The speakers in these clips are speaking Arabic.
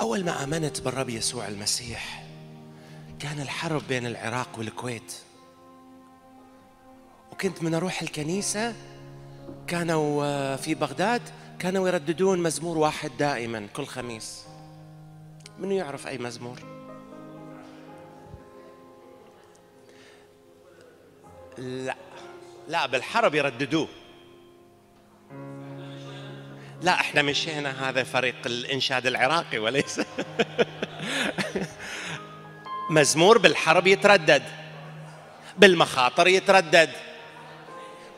أول ما آمنت بالرب يسوع المسيح كان الحرب بين العراق والكويت وكنت من أروح الكنيسة كانوا آه، في بغداد كانوا يرددون مزمور واحد دائما كل خميس منو يعرف أي مزمور لا لا بالحرب يرددوه لا احنا مش هنا هذا فريق الانشاد العراقي وليس مزمور بالحرب يتردد بالمخاطر يتردد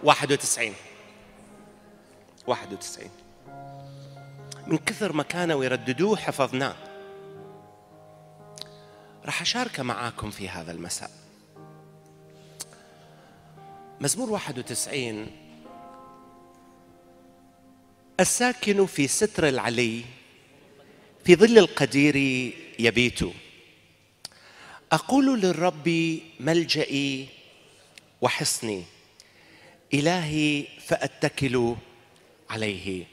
91 91 من كثر ما كانوا يرددوه حفظناه راح أشارك معاكم في هذا المساء مزمور 91 الساكن في ستر العلي في ظل القدير يبيت اقول للرب ملجئي وحصني الهي فاتكل عليه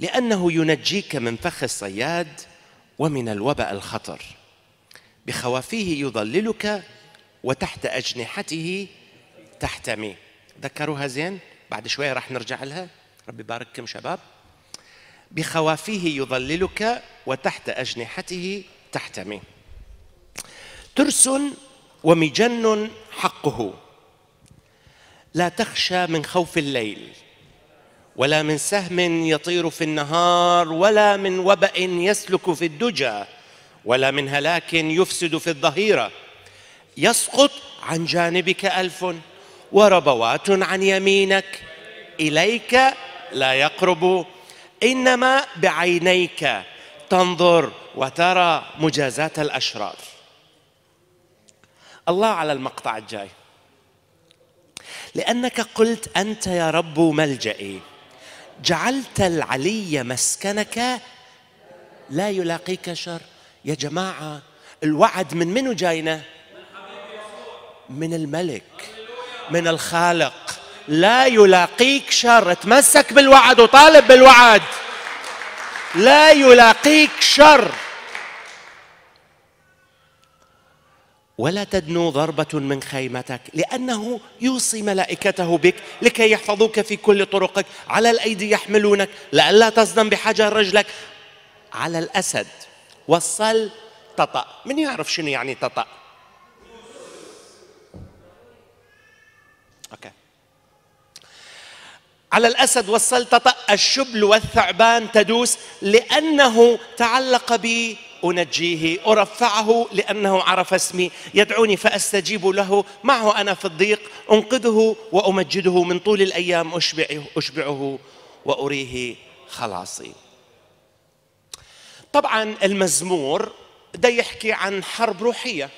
لانه ينجيك من فخ الصياد ومن الوبا الخطر بخوافيه يظللك وتحت اجنحته تحتمي ذكروها زين بعد شويه راح نرجع لها رب يبارككم شباب بخوافيه يظللك وتحت أجنحته تحتمي ترس ومجن حقه لا تخشى من خوف الليل ولا من سهم يطير في النهار ولا من وبأ يسلك في الدجى ولا من هلاك يفسد في الظهيرة يسقط عن جانبك ألف وربوات عن يمينك إليك لا يقرب انما بعينيك تنظر وترى مجازاة الاشرار الله على المقطع الجاي لانك قلت انت يا رب ملجئي جعلت العلي مسكنك لا يلاقيك شر يا جماعه الوعد من منو جاينا من الملك من الخالق لا يلاقيك شر تمسك بالوعد وطالب بالوعد لا يلاقيك شر ولا تدنو ضربة من خيمتك لأنه يوصي ملائكته بك لكي يحفظوك في كل طرقك على الأيدي يحملونك لئلا تصدم بحجر رجلك على الأسد وصل تطأ من يعرف شنو يعني تطأ أوكي على الأسد والسلطة الشبل والثعبان تدوس لأنه تعلق بي أنجيه أرفعه لأنه عرف اسمي يدعوني فأستجيب له معه أنا في الضيق أنقذه وأمجده من طول الأيام أشبعه, أشبعه وأريه خلاصي طبعا المزمور ده يحكي عن حرب روحية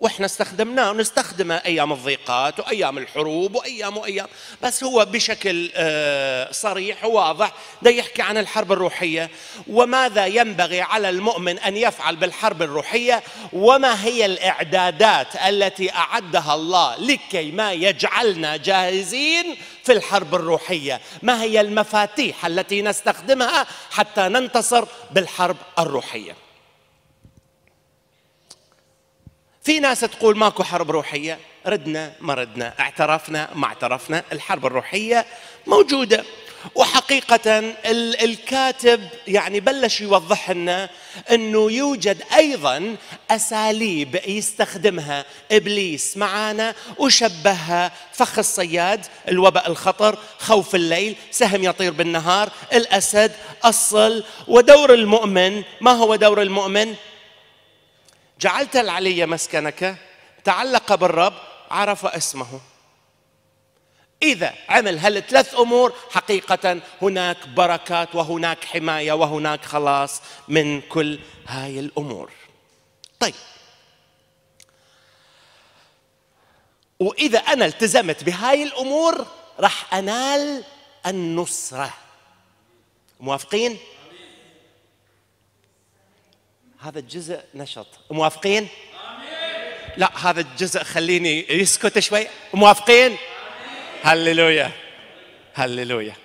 واحنا استخدمناه ونستخدمه ايام الضيقات وايام الحروب وايام وايام بس هو بشكل آه، صريح وواضح ده يحكي عن الحرب الروحيه وماذا ينبغي على المؤمن ان يفعل بالحرب الروحيه وما هي الاعدادات التي اعدها الله لكي ما يجعلنا جاهزين في الحرب الروحيه ما هي المفاتيح التي نستخدمها حتى ننتصر بالحرب الروحيه في ناس تقول ماكو حرب روحيه ردنا ما ردنا اعترفنا ما اعترفنا الحرب الروحيه موجوده وحقيقة الكاتب يعني بلش يوضح لنا انه يوجد ايضا اساليب يستخدمها ابليس معانا وشبهها فخ الصياد، الوباء الخطر، خوف الليل، سهم يطير بالنهار، الاسد، الصل ودور المؤمن، ما هو دور المؤمن؟ جعلت العلي مسكنك تعلق بالرب عرف اسمه إذا عمل هالثلاث أمور حقيقة هناك بركات وهناك حماية وهناك خلاص من كل هاي الأمور طيب وإذا أنا التزمت بهاي الأمور راح أنال النصرة موافقين؟ هذا الجزء نشط موافقين؟ آمين. لا هذا الجزء خليني يسكت شوي موافقين؟ هللويا هللويا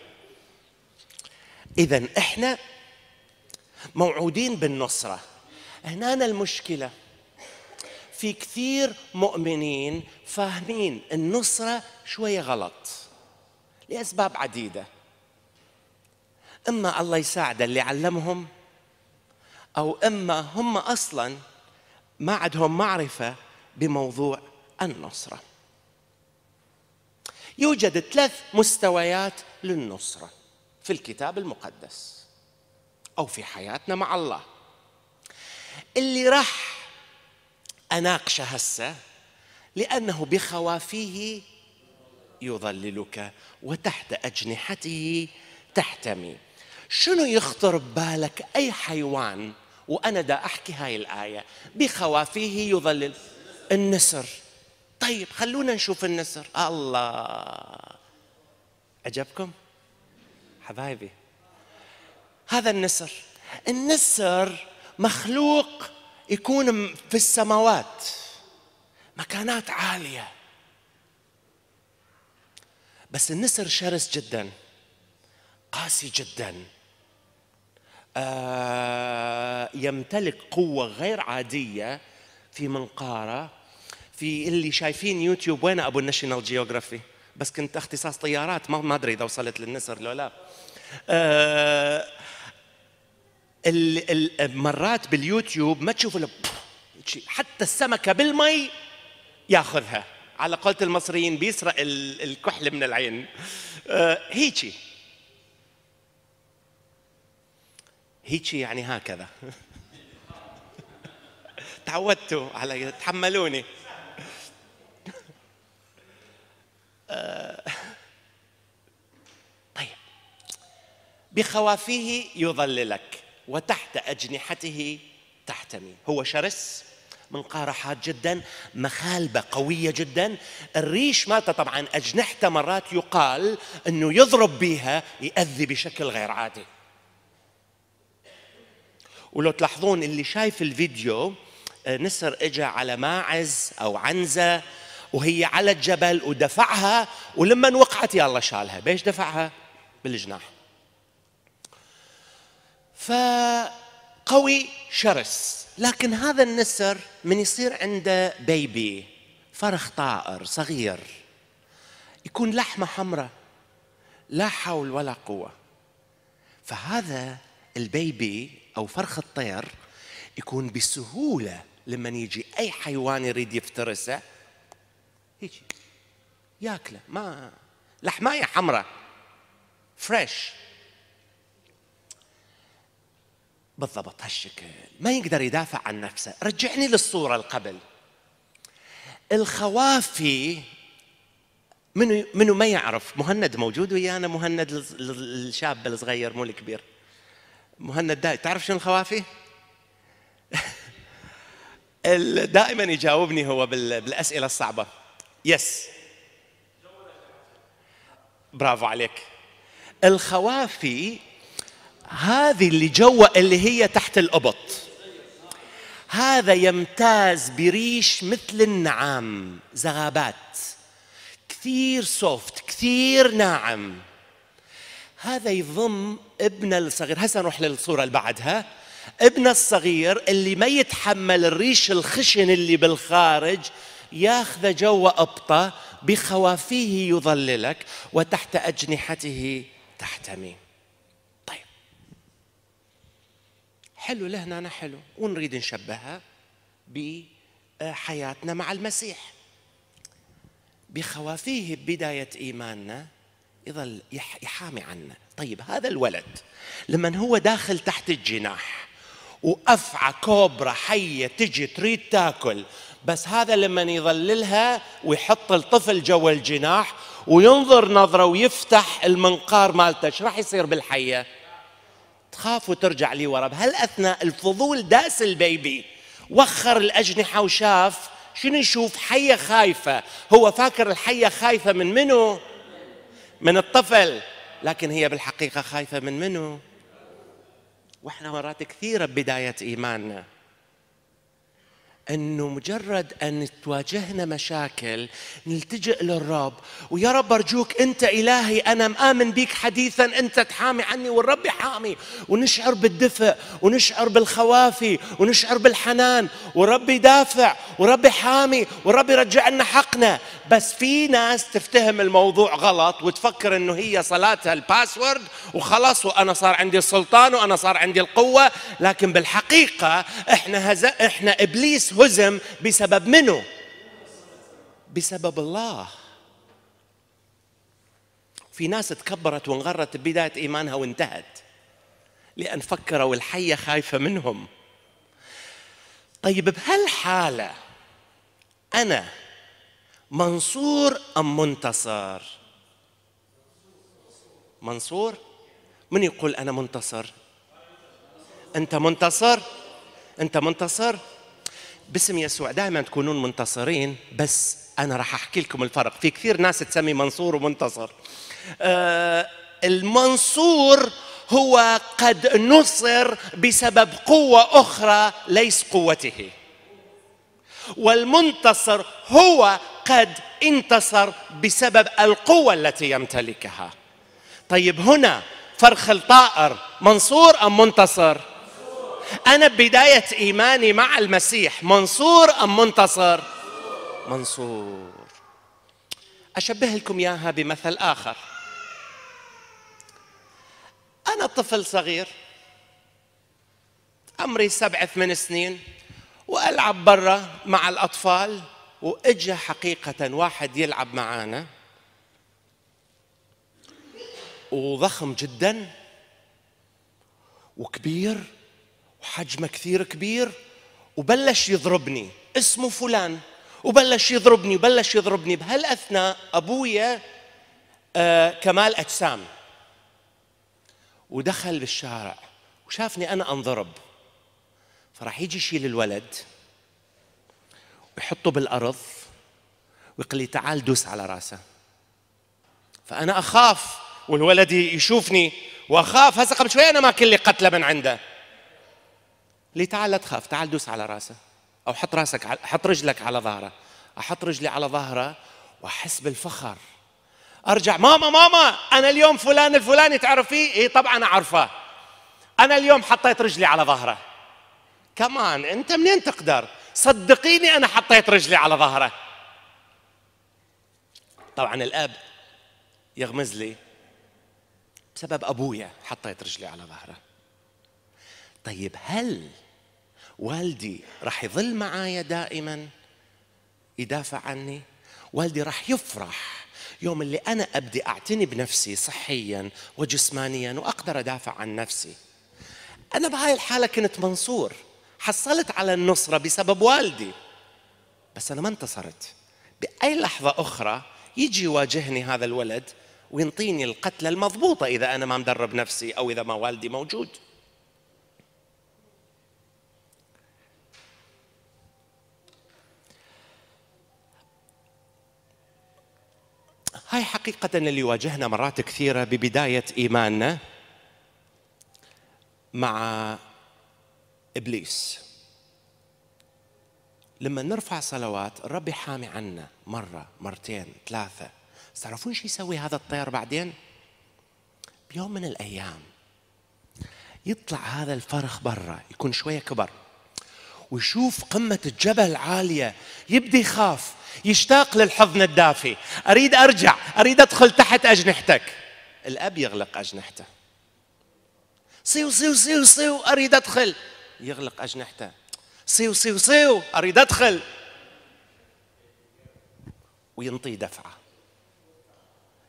إذا إحنا موعودين بالنصرة هنا المشكلة في كثير مؤمنين فاهمين النصرة شوية غلط لأسباب عديدة إما الله يساعده اللي علمهم أو إما هم أصلا ما عندهم معرفة بموضوع النصرة يوجد ثلاث مستويات للنصرة في الكتاب المقدس أو في حياتنا مع الله اللي راح أناقشه هسه لأنه بخوافيه يظللك وتحت أجنحته تحتمي شنو يخطر ببالك أي حيوان وأنا دا أحكي هاي الآية بخوافيه يظلل النسر طيب خلونا نشوف النسر الله عجبكم حبايبي هذا النسر النسر مخلوق يكون في السماوات مكانات عالية بس النسر شرس جدا قاسي جدا آه، يمتلك قوة غير عادية في منقارة في اللي شايفين يوتيوب وين أبو الناشيونال جيوغرافي بس كنت اختصاص طيارات ما أدري إذا وصلت للنسر لو لا آه، مرات باليوتيوب ما تشوف حتى السمكة بالمي ياخذها على قولة المصريين بيسرق الكحل من العين آه، هيجي هيك يعني هكذا تعودتوا علي تحملوني طيب بخوافيه يظللك وتحت أجنحته تحتمي هو شرس منقاره حاد جدا مخالبه قويه جدا الريش مالته طبعا اجنحته مرات يقال انه يضرب بيها ياذي بشكل غير عادي ولو تلاحظون اللي شايف الفيديو آه، نسر اجى على ماعز او عنزه وهي على الجبل ودفعها ولما وقعت يلا شالها بيش دفعها بالجناح فقوي شرس لكن هذا النسر من يصير عنده بيبي فرخ طائر صغير يكون لحمه حمراء لا حول ولا قوه فهذا البيبي أو فرخ الطير يكون بسهولة لما يجي أي حيوان يريد يفترسه هيك ياكله ما لحماية حمراء فريش بالضبط هالشكل ما يقدر يدافع عن نفسه رجعني للصورة القبل الخوافي منو منو ما يعرف مهند موجود ويانا مهند الشاب الصغير مو الكبير مهند داي تعرف شنو الخوافي؟ دائما يجاوبني هو بالاسئله الصعبه يس برافو عليك الخوافي هذه اللي جوا اللي هي تحت الابط هذا يمتاز بريش مثل النعام زغابات كثير سوفت كثير ناعم هذا يضم ابنه الصغير هسه نروح للصورة اللي بعدها ابنه الصغير اللي ما يتحمل الريش الخشن اللي بالخارج ياخذ جو أبطة بخوافيه يظللك وتحت أجنحته تحتمي طيب حلو لهنا أنا حلو ونريد نشبهها بحياتنا مع المسيح بخوافيه بداية إيماننا يظل يحامي عنا طيب هذا الولد لما هو داخل تحت الجناح وافعى كوبرا حيه تجي تريد تاكل بس هذا لما يظللها ويحط الطفل جوا الجناح وينظر نظره ويفتح المنقار مالته ايش راح يصير بالحيه تخاف وترجع لي ورا بهالاثناء الفضول داس البيبي وخر الاجنحه وشاف شنو يشوف حيه خايفه هو فاكر الحيه خايفه من منو من الطفل لكن هي بالحقيقة خايفة من منه وإحنا مرات كثيرة ببداية إيماننا انه مجرد ان تواجهنا مشاكل نلتجئ للرب ويا رب ارجوك انت الهي انا مآمن بيك حديثا انت تحامي عني والرب يحامي ونشعر بالدفء ونشعر بالخوافي ونشعر بالحنان ورب يدافع ورب يحامي ورب يرجع لنا حقنا بس في ناس تفتهم الموضوع غلط وتفكر انه هي صلاتها الباسورد وخلص وانا صار عندي السلطان وانا صار عندي القوه لكن بالحقيقه احنا هز... احنا ابليس هزم بسبب منه بسبب الله في ناس تكبرت وانغرت ببداية إيمانها وانتهت لأن فكروا الحية خايفة منهم طيب بهالحالة أنا منصور أم منتصر منصور من يقول أنا منتصر أنت منتصر أنت منتصر باسم يسوع دائما تكونون منتصرين بس انا راح احكي لكم الفرق في كثير ناس تسمي منصور ومنتصر آه، المنصور هو قد نصر بسبب قوه اخرى ليس قوته والمنتصر هو قد انتصر بسبب القوه التي يمتلكها طيب هنا فرخ الطائر منصور ام منتصر أنا بداية إيماني مع المسيح منصور أم منتصر؟ منصور أشبه لكم إياها بمثل آخر أنا طفل صغير عمري سبع ثمان سنين وألعب برا مع الأطفال وإجا حقيقة واحد يلعب معانا وضخم جدا وكبير وحجمه كثير كبير وبلش يضربني اسمه فلان وبلش يضربني وبلش يضربني بهالاثناء ابويا آه كمال اجسام ودخل بالشارع وشافني انا انضرب فراح يجي يشيل الولد ويحطه بالارض ويقول لي تعال دوس على راسه فانا اخاف والولد يشوفني واخاف هسه قبل شوي انا ماكل لي قتله من عنده لي تعال لا تخاف تعال دوس على راسه او حط راسك حط رجلك على ظهره احط رجلي على ظهره واحس بالفخر ارجع ماما ماما انا اليوم فلان الفلاني تعرفيه اي طبعا اعرفه انا اليوم حطيت رجلي على ظهره كمان انت منين تقدر صدقيني انا حطيت رجلي على ظهره طبعا الاب يغمز لي بسبب ابويا حطيت رجلي على ظهره طيب هل والدي راح يظل معايا دائما يدافع عني والدي راح يفرح يوم اللي أنا أبدي أعتني بنفسي صحيا وجسمانيا وأقدر أدافع عن نفسي أنا بهاي الحالة كنت منصور حصلت على النصرة بسبب والدي بس أنا ما انتصرت بأي لحظة أخرى يجي يواجهني هذا الولد وينطيني القتلة المضبوطة إذا أنا ما مدرب نفسي أو إذا ما والدي موجود هاي حقيقة اللي واجهنا مرات كثيرة ببداية إيماننا مع إبليس لما نرفع صلوات الرب يحامي عنا مرة مرتين ثلاثة تعرفون شو يسوي هذا الطير بعدين بيوم من الأيام يطلع هذا الفرخ برا يكون شوية كبر ويشوف قمة الجبل عالية يبدي يخاف يشتاق للحضن الدافي أريد أرجع أريد أدخل تحت أجنحتك الأب يغلق أجنحته صيو صيو صيو صيو أريد أدخل يغلق أجنحته صيو صيو صيو أريد أدخل وينطيه دفعة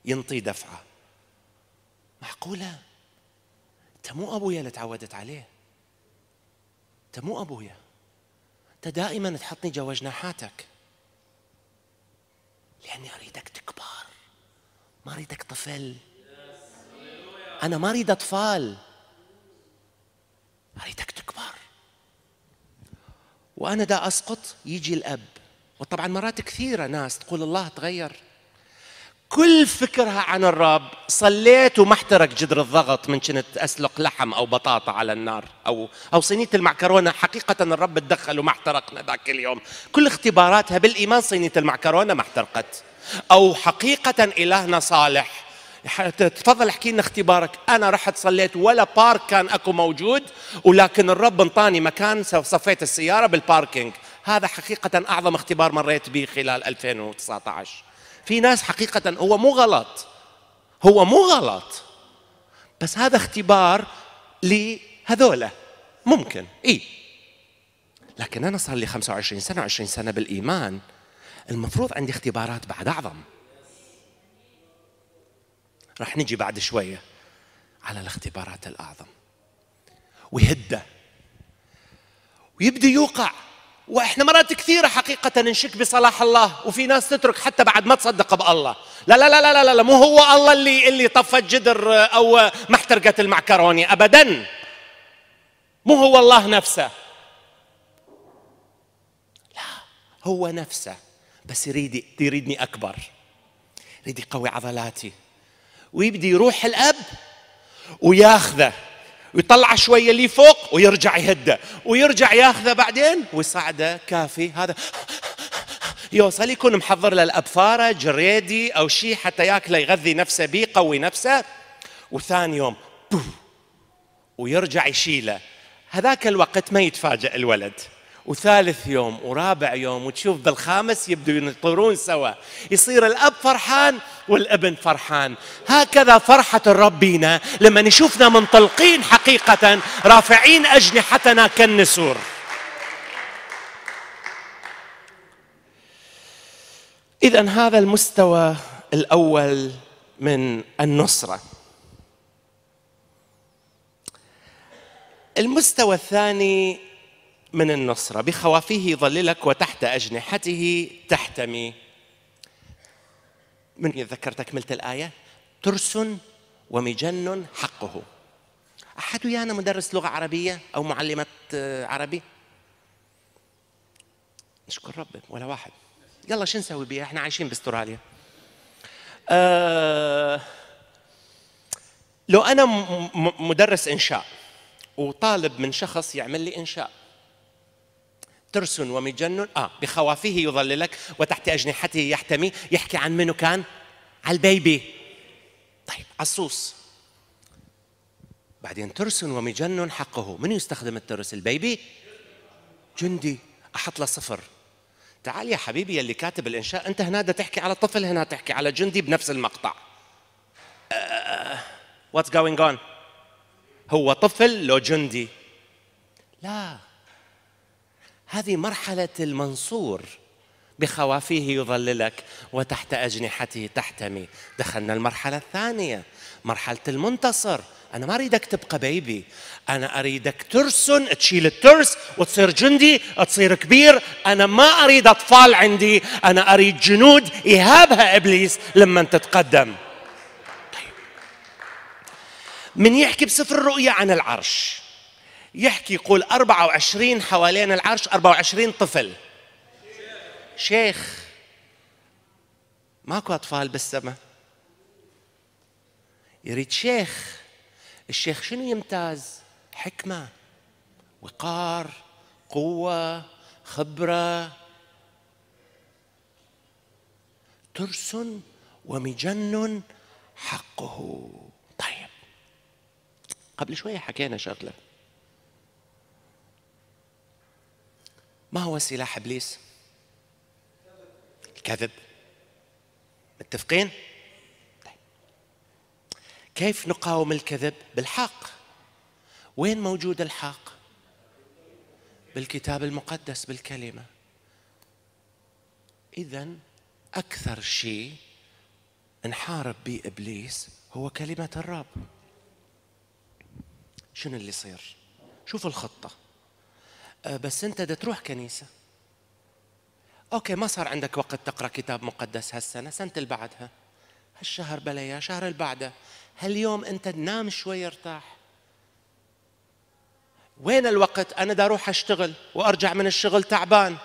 ينطيه دفعة معقولة أنت مو أبويا اللي تعودت عليه أنت مو أبويا أنت دائما تحطني جوا جناحاتك لأني أريدك تكبر ما أريدك طفل أنا ما أريد أطفال أريدك تكبر وأنا دا أسقط يجي الأب وطبعا مرات كثيرة ناس تقول الله تغير كل فكرها عن الرب صليت وما احترق جدر الضغط من كنت اسلق لحم او بطاطا على النار او او صينيه المعكرونه حقيقه الرب تدخل وما احترقنا ذاك اليوم كل اختباراتها بالايمان صينيه المعكرونه ما احترقت او حقيقه الهنا صالح تفضل احكي لنا اختبارك انا رحت صليت ولا بارك كان اكو موجود ولكن الرب انطاني مكان صفيت السياره بالباركينج هذا حقيقه اعظم اختبار مريت به خلال 2019 في ناس حقيقة هو مو غلط هو مو غلط بس هذا اختبار لهذولا ممكن اي لكن انا صار لي 25 سنه 20 سنه بالايمان المفروض عندي اختبارات بعد اعظم رح نجي بعد شويه على الاختبارات الاعظم ويهده ويبدأ يوقع واحنا مرات كثيره حقيقه نشك بصلاح الله وفي ناس تترك حتى بعد ما تصدق بالله لا لا لا لا لا, لا مو هو الله اللي اللي طفى الجدر او ما احترقت المعكرونه ابدا مو هو الله نفسه لا هو نفسه بس يريد يريدني اكبر يريد يقوي عضلاتي ويبدي يروح الاب وياخذه ويطلعه شويه اللي فوق ويرجع يهده ويرجع ياخذه بعدين ويصعده كافي هذا يوصل يكون محضر له الابفاره جريدي او شيء حتى ياكله يغذي نفسه به يقوي نفسه وثاني يوم ويرجع يشيله هذاك الوقت ما يتفاجئ الولد وثالث يوم ورابع يوم وتشوف بالخامس يبدو ينطرون سوا يصير الأب فرحان والابن فرحان هكذا فرحة الرب بينا لما نشوفنا منطلقين حقيقة رافعين أجنحتنا كالنسور إذا هذا المستوى الأول من النصرة المستوى الثاني من النصرة بخوافيه يظللك وتحت أجنحته تحتمي من يذكر تكملة الآية ترس ومجن حقه أحد يانا مدرس لغة عربية أو معلمة آه، عربي نشكر رب ولا واحد يلا شو نسوي بيها احنا عايشين باستراليا آه لو انا مدرس انشاء وطالب من شخص يعمل لي انشاء ترس ومجنن اه بخوافه يظللك وتحت اجنحته يحتمي يحكي عن منو كان على البيبي طيب عصوص بعدين ترس ومجنن حقه من يستخدم الترس البيبي جندي احط له صفر تعال يا حبيبي اللي كاتب الانشاء انت هنا بدك تحكي على طفل هنا تحكي على جندي بنفس المقطع واتس جوينج اون هو طفل لو جندي لا هذه مرحلة المنصور بخوافيه يظللك وتحت أجنحته تحتمي دخلنا المرحلة الثانية مرحلة المنتصر أنا ما أريدك تبقى بيبي أنا أريدك ترسن تشيل الترس وتصير جندي تصير كبير أنا ما أريد أطفال عندي أنا أريد جنود يهابها إبليس لما تتقدم طيب من يحكي بسفر الرؤيا عن العرش يحكي يقول 24 حوالين العرش 24 طفل شيخ ماكو أطفال بالسماء يريد شيخ الشيخ شنو يمتاز حكمة وقار قوة خبرة ترس ومجن حقه طيب قبل شوية حكينا شغله ما هو سلاح ابليس؟ الكذب متفقين؟ طيب. كيف نقاوم الكذب؟ بالحق وين موجود الحق؟ بالكتاب المقدس بالكلمه اذا اكثر شيء نحارب به ابليس هو كلمه الرب شنو اللي يصير؟ شوف الخطه أه، بس انت ده تروح كنيسه اوكي ما صار عندك وقت تقرا كتاب مقدس هالسنه سنه اللي بعدها هالشهر بلايا شهر اللي بعده هاليوم انت تنام شوي ارتاح وين الوقت انا دا اروح اشتغل وارجع من الشغل تعبان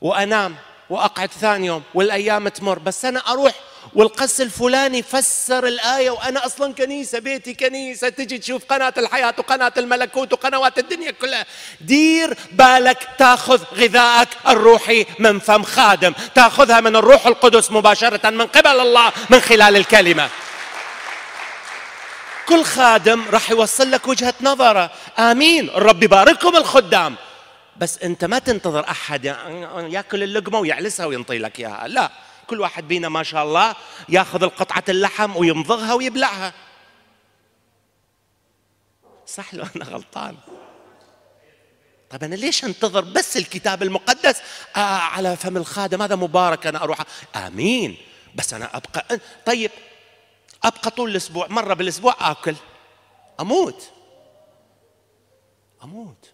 وانام واقعد ثاني يوم والايام تمر بس انا اروح والقس الفلاني فسر الآية وأنا أصلا كنيسة بيتي كنيسة تجي تشوف قناة الحياة وقناة الملكوت وقنوات الدنيا كلها دير بالك تاخذ غذائك الروحي من فم خادم تاخذها من الروح القدس مباشرة من قبل الله من خلال الكلمة كل خادم راح يوصل لك وجهة نظره آمين الرب يبارككم الخدام بس أنت ما تنتظر أحد يأكل اللقمة ويعلسها وينطي لك إياها لا كل واحد بينا ما شاء الله ياخذ القطعة اللحم ويمضغها ويبلعها صح لو أنا غلطان طب أنا ليش أنتظر بس الكتاب المقدس آه على فم الخادم هذا مبارك أنا أروح آمين بس أنا أبقى طيب أبقى طول الأسبوع مرة بالأسبوع آكل أموت أموت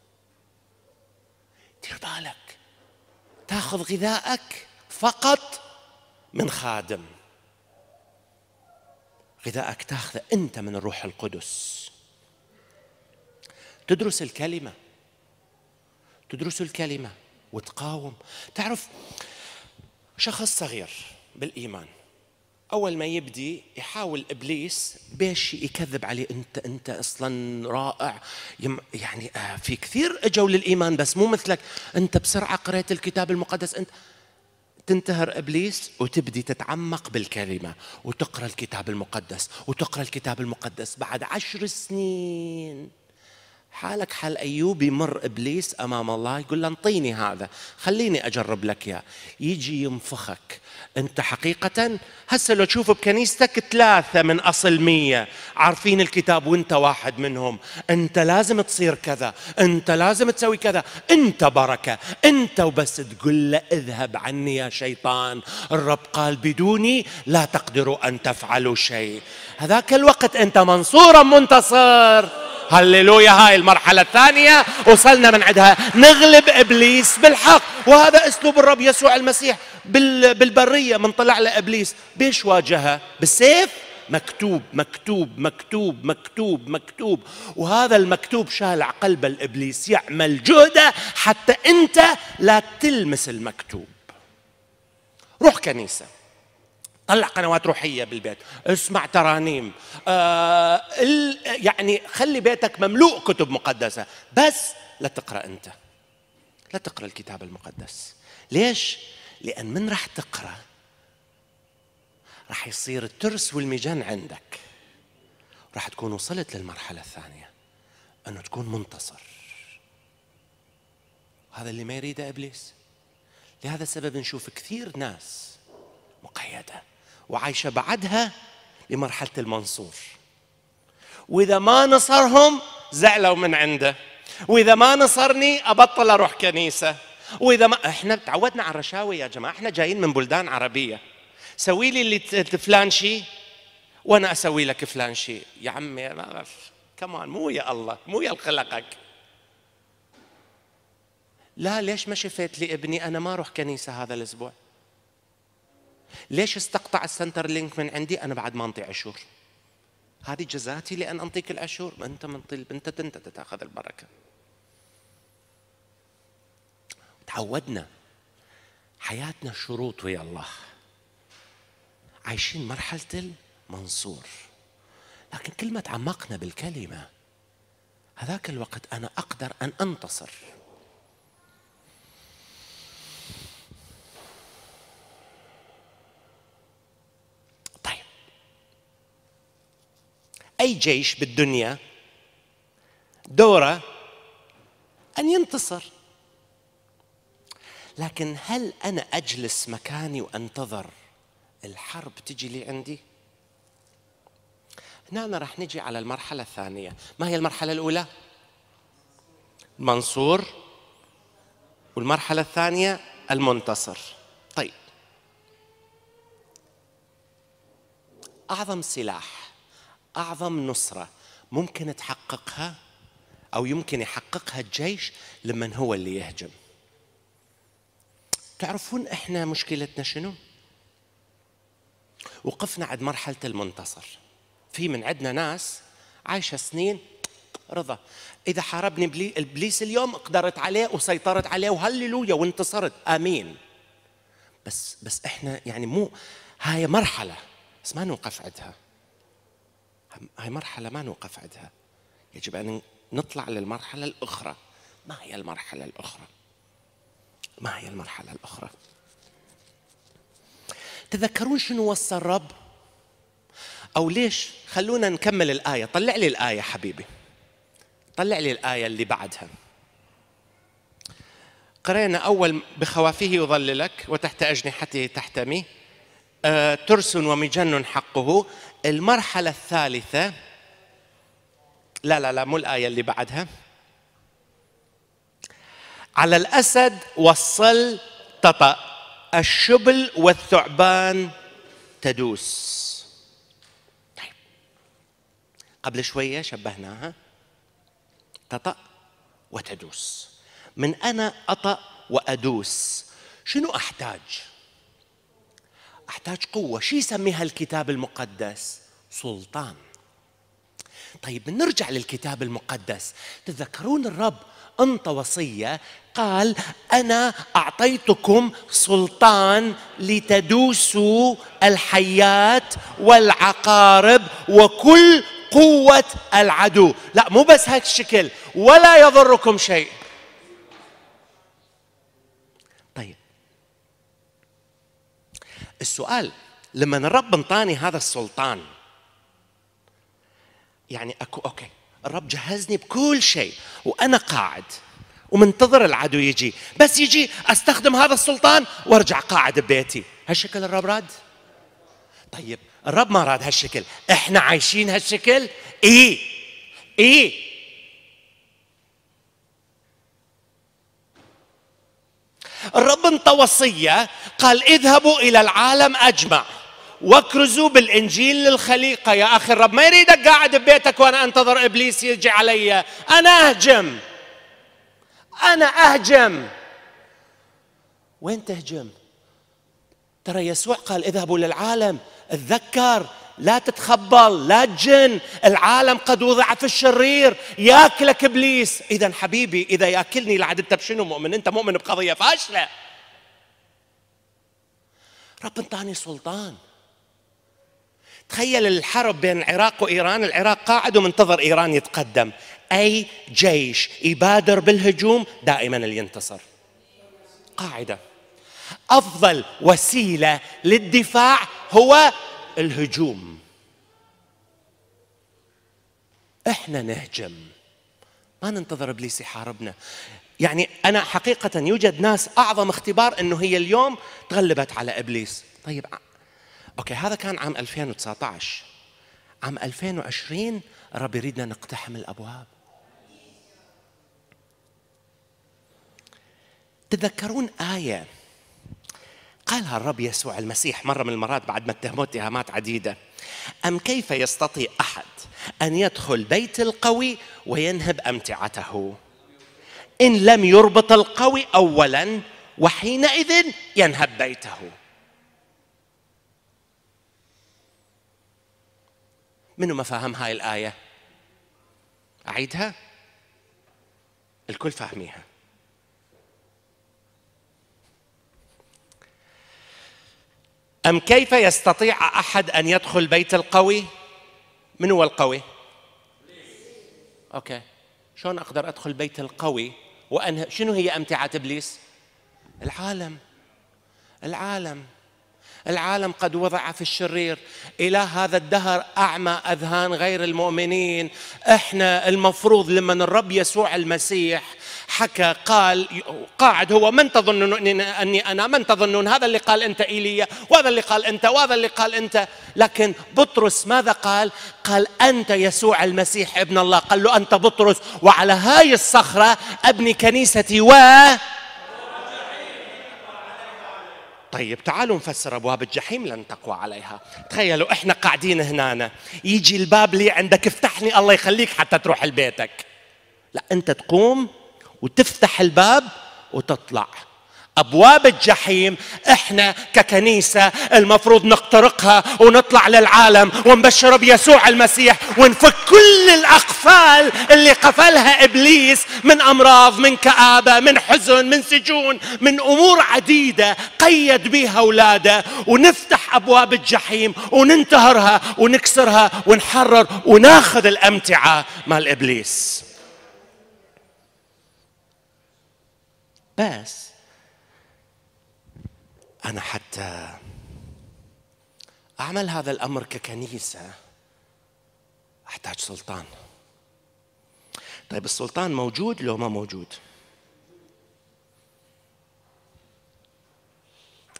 دير بالك تاخذ غذائك فقط من خادم غذاءك تاخذه انت من الروح القدس تدرس الكلمه تدرس الكلمه وتقاوم تعرف شخص صغير بالايمان اول ما يبدي يحاول ابليس باش يكذب عليه انت انت اصلا رائع يعني آه، في كثير اجوا للايمان بس مو مثلك انت بسرعه قريت الكتاب المقدس انت تنتهر ابليس وتبدي تتعمق بالكلمه وتقرا الكتاب المقدس وتقرا الكتاب المقدس بعد عشر سنين حالك حال ايوب يمر ابليس امام الله يقول له انطيني هذا خليني اجرب لك اياه يجي ينفخك انت حقيقة هسه لو تشوف بكنيستك ثلاثة من اصل مية عارفين الكتاب وانت واحد منهم انت لازم تصير كذا انت لازم تسوي كذا انت بركة انت وبس تقول له اذهب عني يا شيطان الرب قال بدوني لا تقدروا ان تفعلوا شيء هذاك الوقت انت منصورا منتصر هللويا هاي المرحلة الثانية وصلنا من عندها نغلب إبليس بالحق وهذا أسلوب الرب يسوع المسيح بالبرية من طلع لها إبليس بيش واجهها بالسيف مكتوب مكتوب مكتوب مكتوب مكتوب وهذا المكتوب شال على قلب الابليس يعمل جهده حتى انت لا تلمس المكتوب روح كنيسه طلع قنوات روحية بالبيت اسمع ترانيم آه ال يعني خلي بيتك مملوء كتب مقدسة بس لا تقرأ أنت لا تقرأ الكتاب المقدس ليش؟ لأن من راح تقرأ راح يصير الترس والمجان عندك راح تكون وصلت للمرحلة الثانية أنه تكون منتصر هذا اللي ما يريده إبليس لهذا السبب نشوف كثير ناس مقيدة وعايشة بعدها لمرحلة المنصور وإذا ما نصرهم زعلوا من عنده وإذا ما نصرني أبطل أروح كنيسة واذا ما احنا تعودنا على الرشاوي يا جماعه احنا جايين من بلدان عربيه سوي لي اللي فلان شيء وانا اسوي لك فلان شيء يا عمي ما كمان مو يا الله مو يا خلقك لا ليش ما شفت لي ابني انا ما اروح كنيسه هذا الاسبوع ليش استقطع السنتر لينك من عندي انا بعد ما انطي عشور هذه جزاتي لان انطيك العشور انت طيب، انت طلب انت انت تاخذ البركه تعودنا حياتنا شروط ويا الله عايشين مرحلة المنصور لكن كل ما تعمقنا بالكلمة هذاك الوقت أنا أقدر أن أنتصر طيب أي جيش بالدنيا دوره أن ينتصر لكن هل أنا أجلس مكاني وأنتظر الحرب تجي لي عندي؟ هنا نعم، راح نجي على المرحلة الثانية ما هي المرحلة الأولى؟ منصور والمرحلة الثانية المنتصر طيب أعظم سلاح أعظم نصرة ممكن تحققها أو يمكن يحققها الجيش لمن هو اللي يهجم تعرفون احنا مشكلتنا شنو؟ وقفنا عند مرحلة المنتصر في من عندنا ناس عايشة سنين رضا إذا حاربني إبليس اليوم قدرت عليه وسيطرت عليه وهللويا وانتصرت آمين بس بس احنا يعني مو هاي مرحلة بس ما نوقف عندها هاي مرحلة ما نوقف عندها يجب أن نطلع للمرحلة الأخرى ما هي المرحلة الأخرى؟ ما هي المرحلة الأخرى تذكرون شنو وصى الرب أو ليش خلونا نكمل الآية طلع لي الآية حبيبي طلع لي الآية اللي بعدها قرينا أول بخوافيه يظللك وتحت أجنحته تحتمي أه، ترس ومجن حقه المرحلة الثالثة لا لا لا مو الآية اللي بعدها على الأسد تطأ الشبل والثعبان تدوس طيب قبل شوية شبهناها تطأ وتدوس من أنا أطأ وأدوس شنو أحتاج؟ أحتاج قوة شو يسميها الكتاب المقدس؟ سلطان طيب نرجع للكتاب المقدس تذكرون الرب انطى وصيه قال انا اعطيتكم سلطان لتدوسوا الحيات والعقارب وكل قوه العدو لا مو بس هيك الشكل ولا يضركم شيء طيب السؤال لما الرب انطاني هذا السلطان يعني اكو اوكي الرب جهزني بكل شيء وانا قاعد ومنتظر العدو يجي بس يجي استخدم هذا السلطان وارجع قاعد ببيتي هالشكل الرب راد طيب الرب ما راد هالشكل احنا عايشين هالشكل اي اي الرب انطى وصيه قال اذهبوا الى العالم اجمع واكرزوا بالانجيل للخليقه يا اخي الرب ما يريدك قاعد ببيتك وانا انتظر ابليس يجي علي انا اهجم أنا أهجم وين تهجم؟ ترى يسوع قال اذهبوا للعالم اتذكر لا تتخبل لا تجن العالم قد وضع في الشرير ياكلك ابليس اذا حبيبي اذا ياكلني لعد انت بشنو مؤمن انت مؤمن بقضيه فاشله رب انطاني سلطان تخيل الحرب بين العراق وايران العراق قاعد ومنتظر ايران يتقدم أي جيش يبادر بالهجوم دائما اللي ينتصر قاعدة أفضل وسيلة للدفاع هو الهجوم احنا نهجم ما ننتظر ابليس يحاربنا يعني انا حقيقه يوجد ناس اعظم اختبار انه هي اليوم تغلبت على ابليس طيب اوكي هذا كان عام 2019 عام 2020 رب يريدنا نقتحم الابواب تذكرون آية قالها الرب يسوع المسيح مرة من المرات بعد ما اتهموه اتهامات عديدة أم كيف يستطيع أحد أن يدخل بيت القوي وينهب أمتعته إن لم يربط القوي أولا وحينئذ ينهب بيته منو ما فهم هاي الآية أعيدها الكل فاهميها أم كيف يستطيع أحد أن يدخل بيت القوي؟ من هو القوي؟ أوكي شلون أقدر أدخل بيت القوي وأنه شنو هي أمتعة إبليس؟ العالم العالم العالم قد وضع في الشرير إلى هذا الدهر أعمى أذهان غير المؤمنين إحنا المفروض لما الرب يسوع المسيح حكى قال قاعد هو من تظنون أني أنا من تظنون هذا اللي قال أنت إيليا وهذا اللي قال أنت وهذا اللي قال أنت لكن بطرس ماذا قال قال أنت يسوع المسيح ابن الله قال له أنت بطرس وعلى هاي الصخرة أبني كنيستي و طيب تعالوا نفسر ابواب الجحيم لن تقوى عليها تخيلوا احنا قاعدين هنا يجي الباب لي عندك افتحني الله يخليك حتى تروح لبيتك لا انت تقوم وتفتح الباب وتطلع ابواب الجحيم احنا ككنيسه المفروض نخترقها ونطلع للعالم ونبشر بيسوع المسيح ونفك كل الاقفال اللي قفلها ابليس من امراض من كابه من حزن من سجون من امور عديده قيد بها اولاده ونفتح ابواب الجحيم وننتهرها ونكسرها ونحرر وناخذ الامتعه مال ابليس بس أنا حتى أعمل هذا الأمر ككنيسة أحتاج سلطان طيب السلطان موجود لو ما موجود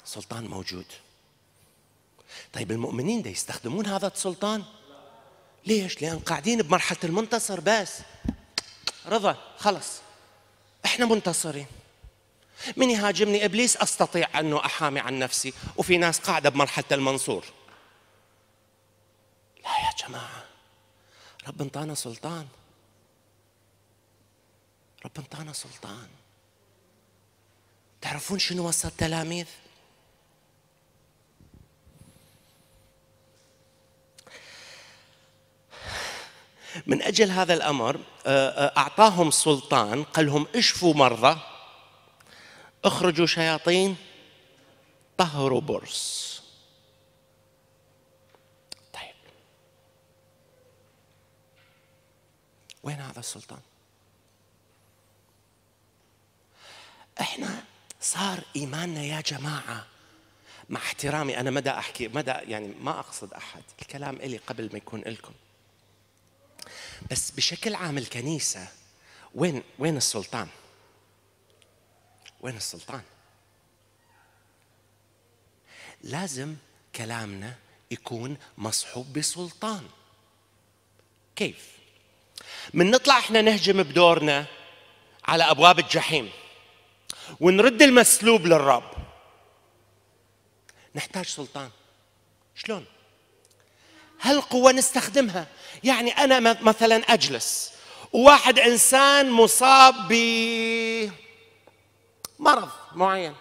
السلطان موجود طيب المؤمنين ده يستخدمون هذا السلطان ليش لأن قاعدين بمرحلة المنتصر بس رضا خلص احنا منتصرين من يهاجمني ابليس استطيع انه احامي عن نفسي وفي ناس قاعده بمرحله المنصور لا يا جماعه رب انطانا سلطان رب انطانا سلطان تعرفون شنو وصى التلاميذ من اجل هذا الامر آه، آه، اعطاهم سلطان قال لهم اشفوا مرضى اخرجوا شياطين طهروا برص طيب وين هذا السلطان احنا صار ايماننا يا جماعه مع احترامي انا مدى احكي مدى يعني ما اقصد احد الكلام الي قبل ما يكون لكم بس بشكل عام الكنيسه وين وين السلطان وين السلطان لازم كلامنا يكون مصحوب بسلطان كيف من نطلع احنا نهجم بدورنا على ابواب الجحيم ونرد المسلوب للرب نحتاج سلطان شلون هالقوه نستخدمها يعني انا مثلا اجلس وواحد انسان مصاب ب مرض معين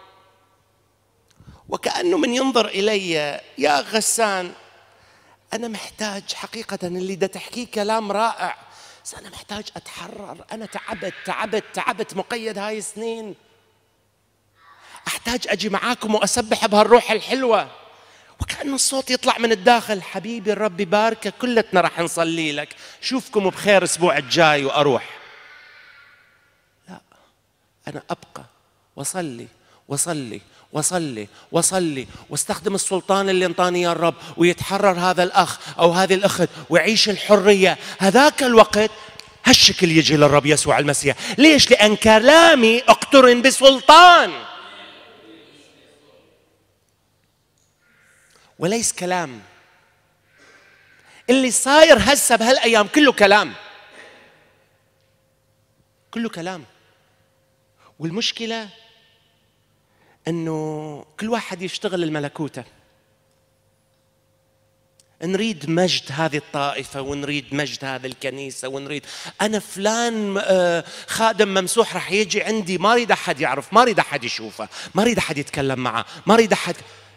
وكأنه من ينظر إلي يا غسان أنا محتاج حقيقة اللي ده تحكيه كلام رائع بس أنا محتاج أتحرر أنا تعبت تعبت تعبت مقيد هاي السنين أحتاج أجي معاكم وأسبح بهالروح الحلوة وكأنه الصوت يطلع من الداخل حبيبي الرب يباركك كلتنا راح نصلي لك شوفكم بخير أسبوع الجاي وأروح لا أنا أبقى وصلي وصلي وصلي وصلي واستخدم السلطان اللي انطاني اياه الرب ويتحرر هذا الاخ او هذه الاخت ويعيش الحريه هذاك الوقت هالشكل يجي للرب يسوع المسيح ليش لان كلامي اقترن بسلطان وليس كلام اللي صاير هسه بهالايام كله كلام كله كلام والمشكله انه كل واحد يشتغل الملكوته نريد مجد هذه الطائفه ونريد مجد هذه الكنيسه ونريد انا فلان آه، خادم ممسوح راح يجي عندي ما اريد احد يعرف ما اريد احد يشوفه ما اريد احد يتكلم معه ما اريد احد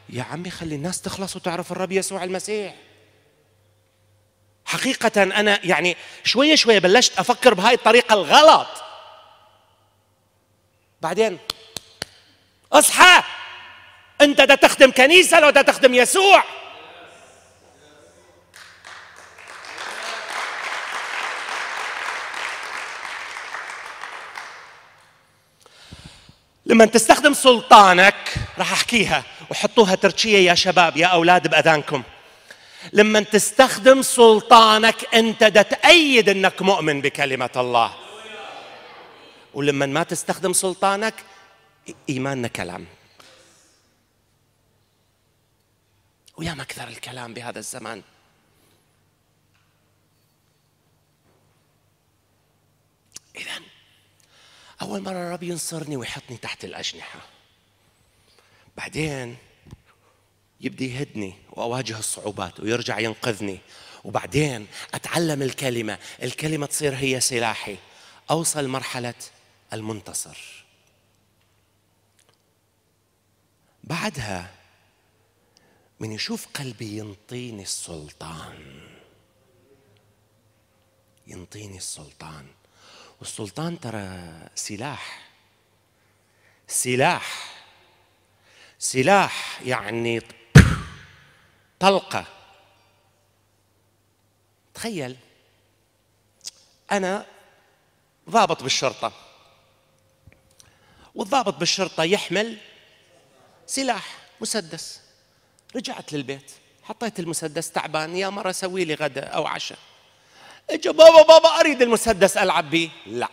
يا عمي خلي الناس تخلص وتعرف الرب يسوع المسيح حقيقة أنا يعني شوية شوية بلشت أفكر بهاي الطريقة الغلط بعدين اصحى انت ده تخدم كنيسه لو ده تخدم يسوع لما تستخدم سلطانك راح احكيها وحطوها ترشيه يا شباب يا اولاد باذانكم لما تستخدم سلطانك انت ده تأيد انك مؤمن بكلمه الله ولما ما تستخدم سلطانك إيماننا كلام ويا ما أكثر الكلام بهذا الزمان إذا أول مرة الرب ينصرني ويحطني تحت الأجنحة بعدين يبدي يهدني وأواجه الصعوبات ويرجع ينقذني وبعدين أتعلم الكلمة الكلمة تصير هي سلاحي أوصل مرحلة المنتصر بعدها من يشوف قلبي ينطيني السلطان ينطيني السلطان والسلطان ترى سلاح سلاح سلاح يعني طلقة تخيل أنا ضابط بالشرطة والضابط بالشرطة يحمل سلاح مسدس رجعت للبيت حطيت المسدس تعبان يا مرة سوي لي غدا أو عشاء اجا بابا بابا أريد المسدس ألعب به لا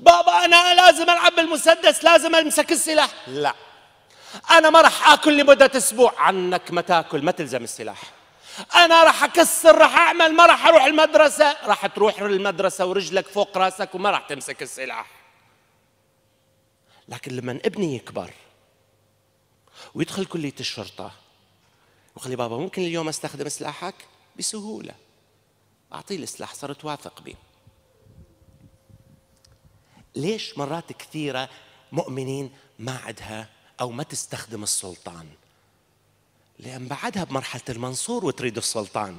بابا أنا لازم ألعب بالمسدس لازم أمسك السلاح لا أنا ما راح آكل لمدة أسبوع عنك ما تاكل ما تلزم السلاح أنا راح أكسر راح أعمل ما راح أروح المدرسة راح تروح المدرسة ورجلك فوق راسك وما راح تمسك السلاح لكن لما ابني يكبر ويدخل كلية الشرطة ويقول لي بابا ممكن اليوم استخدم سلاحك بسهولة أعطيه السلاح صرت واثق به ليش مرات كثيرة مؤمنين ما عدها أو ما تستخدم السلطان لأن بعدها بمرحلة المنصور وتريد السلطان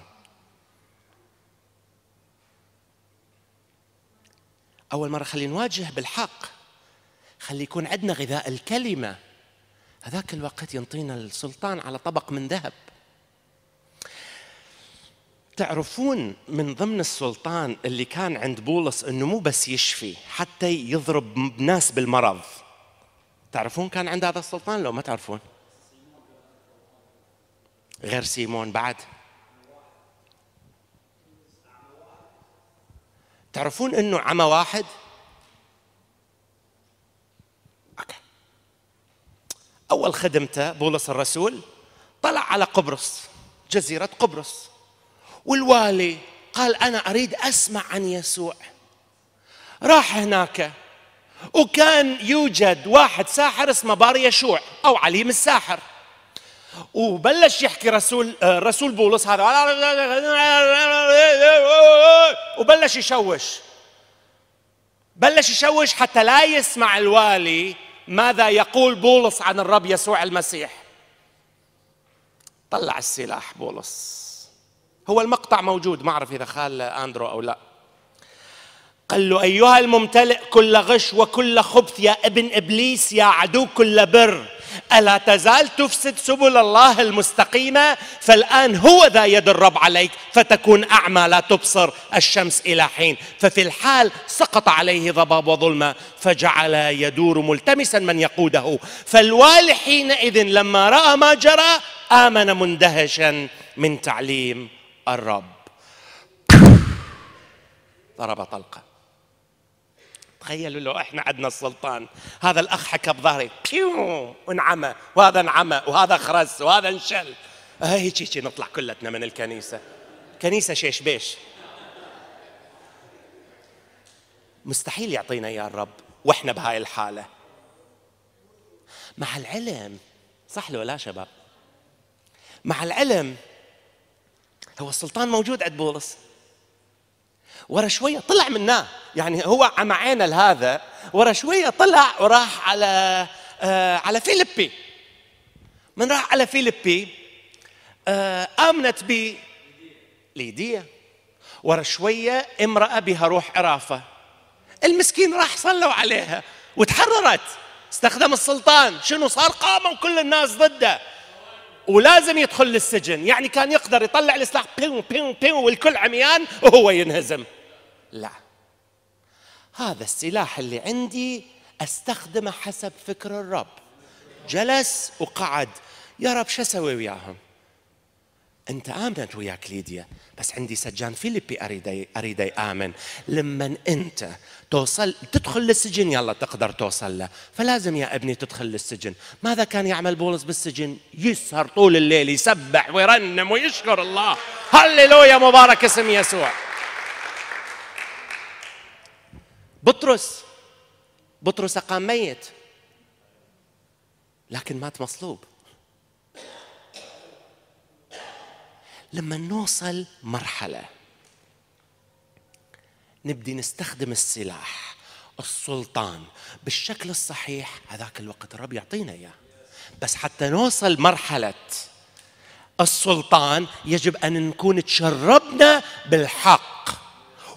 أول مرة خلينا نواجه بالحق خلي يكون عندنا غذاء الكلمة هذاك الوقت ينطينا السلطان على طبق من ذهب تعرفون من ضمن السلطان اللي كان عند بولس انه مو بس يشفي حتى يضرب ناس بالمرض تعرفون كان عند هذا السلطان لو ما تعرفون غير سيمون بعد تعرفون انه عمى واحد أول خدمته بولس الرسول طلع على قبرص جزيرة قبرص والوالي قال أنا أريد أسمع عن يسوع راح هناك وكان يوجد واحد ساحر اسمه بار يشوع أو عليم الساحر وبلش يحكي رسول آه، رسول بولس هذا وبلش يشوش بلش يشوش حتى لا يسمع الوالي ماذا يقول بولس عن الرب يسوع المسيح طلع السلاح بولس هو المقطع موجود ما اعرف اذا خال اندرو او لا قال له ايها الممتلئ كل غش وكل خبث يا ابن ابليس يا عدو كل بر ألا تزال تفسد سبل الله المستقيمة فالآن هو ذا يد الرب عليك فتكون أعمى لا تبصر الشمس إلى حين ففي الحال سقط عليه ضباب وظلمة فجعل يدور ملتمسا من يقوده فالوالي حينئذ لما رأى ما جرى آمن مندهشا من تعليم الرب ضرب طلقه تخيلوا لو احنا عندنا السلطان هذا الاخ حكى بظهري بيو انعمى وهذا انعمى وهذا خرس وهذا انشل آه، هيك هيك نطلع كلتنا من الكنيسه كنيسه شيش بيش مستحيل يعطينا اياه الرب واحنا بهاي الحاله مع العلم صح لو لا شباب مع العلم هو السلطان موجود عند بولس ورا شوية طلع منا يعني هو عمعانا لهذا ورا شوية طلع وراح على آه على فيلبي من راح على فيلبي آه آمنت ب ليديا ورا شوية امرأة بها روح عرافة المسكين راح صلوا عليها وتحررت استخدم السلطان شنو صار قاموا كل الناس ضده ولازم يدخل للسجن يعني كان يقدر يطلع السلاح بيو بيو بيو والكل عميان وهو ينهزم لا هذا السلاح اللي عندي استخدمه حسب فكر الرب جلس وقعد يا رب شو اسوي وياهم انت امنت وياك ليديا بس عندي سجان فيليبي اريد اريد امن لما انت توصل تدخل للسجن يلا تقدر توصل له فلازم يا ابني تدخل للسجن ماذا كان يعمل بولس بالسجن يسهر طول الليل يسبح ويرنم ويشكر الله هللويا مبارك اسم يسوع بطرس بطرس قام ميت لكن مات مصلوب لما نوصل مرحلة نبدي نستخدم السلاح السلطان بالشكل الصحيح هذاك الوقت الرب يعطينا إياه بس حتى نوصل مرحلة السلطان يجب أن نكون تشربنا بالحق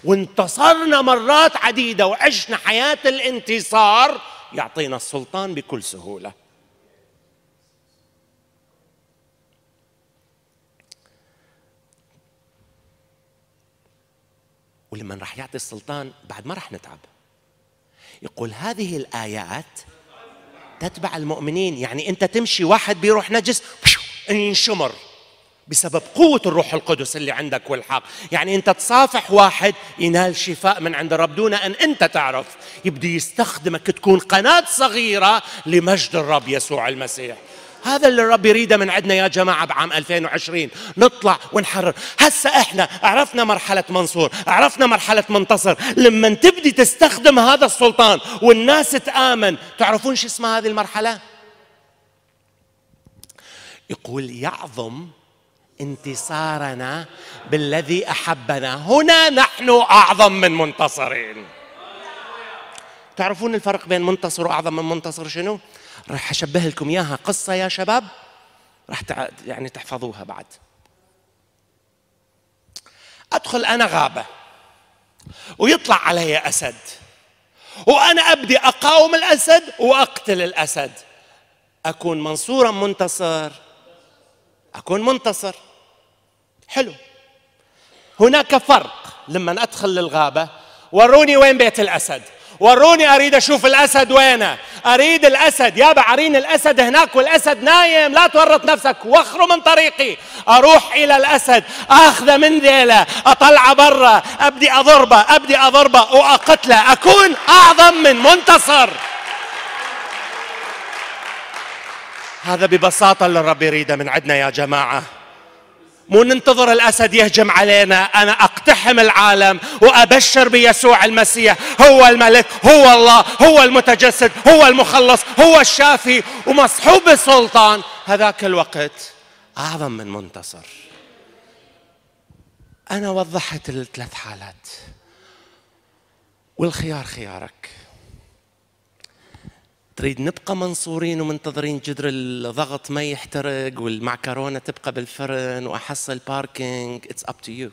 وانتصرنا مرات عديدة وعشنا حياة الانتصار يعطينا السلطان بكل سهولة ولما راح يعطي السلطان بعد ما راح نتعب يقول هذه الآيات تتبع المؤمنين يعني أنت تمشي واحد بيروح نجس ينشمر بسبب قوة الروح القدس اللي عندك والحق يعني أنت تصافح واحد ينال شفاء من عند الرب دون أن أنت تعرف يبدي يستخدمك تكون قناة صغيرة لمجد الرب يسوع المسيح هذا اللي الرب يريده من عندنا يا جماعه بعام 2020 نطلع ونحرر هسا احنا عرفنا مرحله منصور عرفنا مرحله منتصر لما تبدي تستخدم هذا السلطان والناس تامن تعرفون شو اسمها هذه المرحله يقول يعظم انتصارنا بالذي احبنا هنا نحن اعظم من منتصرين تعرفون الفرق بين منتصر واعظم من منتصر شنو راح أشبه لكم إياها قصة يا شباب راح يعني تحفظوها بعد أدخل أنا غابة ويطلع علي أسد وأنا أبدي أقاوم الأسد وأقتل الأسد أكون منصورا منتصر أكون منتصر حلو هناك فرق لما أدخل للغابة وروني وين بيت الأسد وروني اريد اشوف الاسد وينه اريد الاسد يا بعرين الاسد هناك والاسد نايم لا تورط نفسك واخره من طريقي اروح الى الاسد اخذه من ذيله اطلعه برا ابدي اضربه ابدي اضربه واقتله اكون اعظم من منتصر هذا ببساطه اللي الرب يريده من عندنا يا جماعه مو ننتظر الأسد يهجم علينا أنا أقتحم العالم وأبشر بيسوع المسيح هو الملك هو الله هو المتجسد هو المخلص هو الشافي ومصحوب بالسلطان هذاك الوقت أعظم من منتصر أنا وضحت الثلاث حالات والخيار خيارك تريد نبقى منصورين ومنتظرين جدر الضغط ما يحترق والمعكرونه تبقى بالفرن واحصل باركينج اتس اب تو يو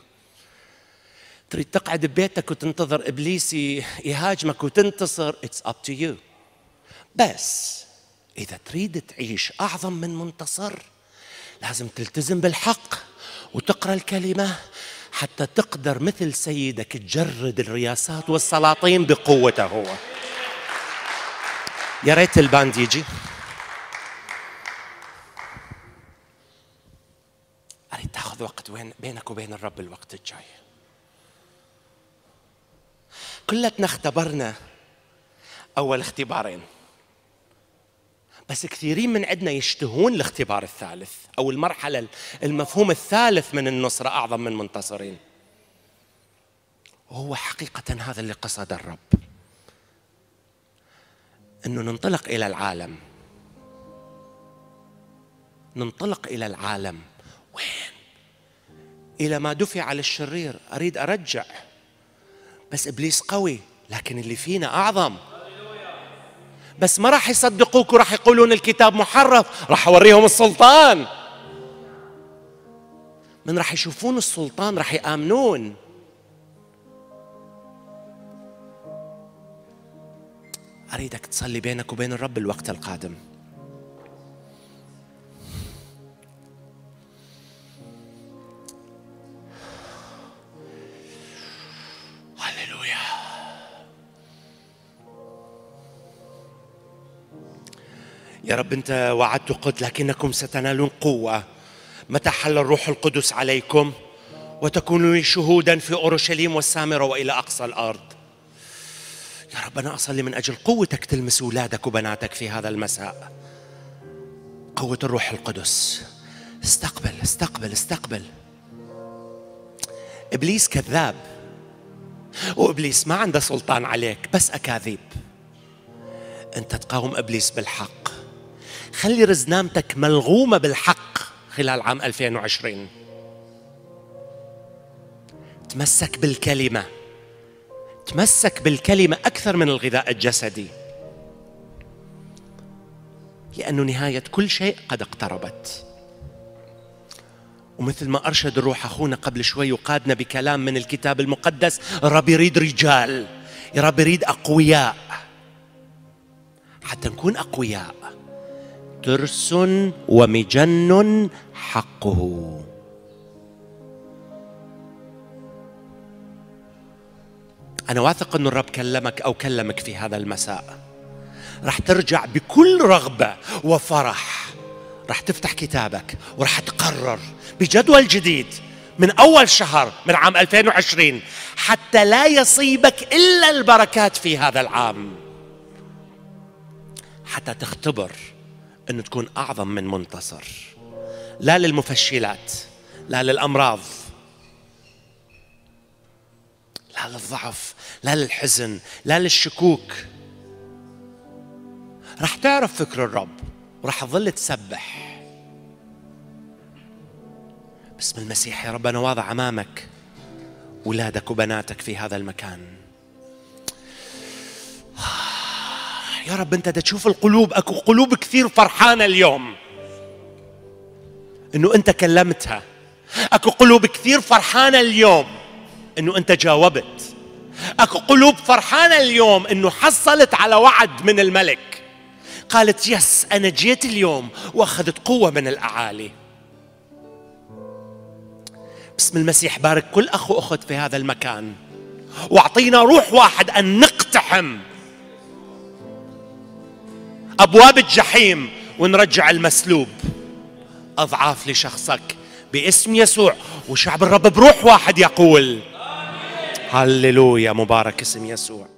تريد تقعد ببيتك وتنتظر ابليس يهاجمك وتنتصر اتس اب تو يو بس اذا تريد تعيش اعظم من منتصر لازم تلتزم بالحق وتقرا الكلمه حتى تقدر مثل سيدك تجرد الرياسات والسلاطين بقوته هو يا ريت الباند يجي أريد تاخذ وقت وين بينك وبين الرب الوقت الجاي كلتنا اختبرنا أول اختبارين بس كثيرين من عندنا يشتهون الاختبار الثالث أو المرحلة المفهوم الثالث من النصرة أعظم من منتصرين وهو حقيقة هذا اللي قصد الرب انه ننطلق الى العالم ننطلق الى العالم وين الى ما دفع للشرير اريد ارجع بس ابليس قوي لكن اللي فينا اعظم بس ما راح يصدقوك وراح يقولون الكتاب محرف راح اوريهم السلطان من راح يشوفون السلطان راح يامنون أريدك تصلي بينك وبين الرب الوقت القادم هللويا يا رب أنت وعدت قد لكنكم ستنالون قوة متى حل الروح القدس عليكم وتكونوا شهودا في أورشليم والسامرة وإلى أقصى الأرض يا رب أنا أصلي من أجل قوتك تلمس أولادك وبناتك في هذا المساء قوة الروح القدس استقبل استقبل استقبل إبليس كذاب وإبليس ما عنده سلطان عليك بس أكاذيب أنت تقاوم إبليس بالحق خلي رزنامتك ملغومة بالحق خلال عام 2020 تمسك بالكلمه تمسك بالكلمة أكثر من الغذاء الجسدي لأنه نهاية كل شيء قد اقتربت ومثل ما أرشد الروح أخونا قبل شوي وقادنا بكلام من الكتاب المقدس رب يريد رجال رب يريد أقوياء حتى نكون أقوياء ترس ومجن حقه أنا واثق أن الرب كلمك أو كلمك في هذا المساء رح ترجع بكل رغبة وفرح رح تفتح كتابك ورح تقرر بجدول جديد من أول شهر من عام 2020 حتى لا يصيبك إلا البركات في هذا العام حتى تختبر أن تكون أعظم من منتصر لا للمفشلات لا للأمراض لا للضعف لا للحزن لا للشكوك راح تعرف فكر الرب وراح تظل تسبح باسم المسيح يا رب أنا واضع أمامك ولادك وبناتك في هذا المكان يا رب أنت تشوف القلوب أكو قلوب كثير فرحانة اليوم أنه أنت كلمتها أكو قلوب كثير فرحانة اليوم انه انت جاوبت اكو قلوب فرحانه اليوم انه حصلت على وعد من الملك قالت يس انا جيت اليوم واخذت قوه من الاعالي باسم المسيح بارك كل اخ واخت في هذا المكان واعطينا روح واحد ان نقتحم ابواب الجحيم ونرجع المسلوب اضعاف لشخصك باسم يسوع وشعب الرب بروح واحد يقول Alleluia, Mubarak, che semia sua.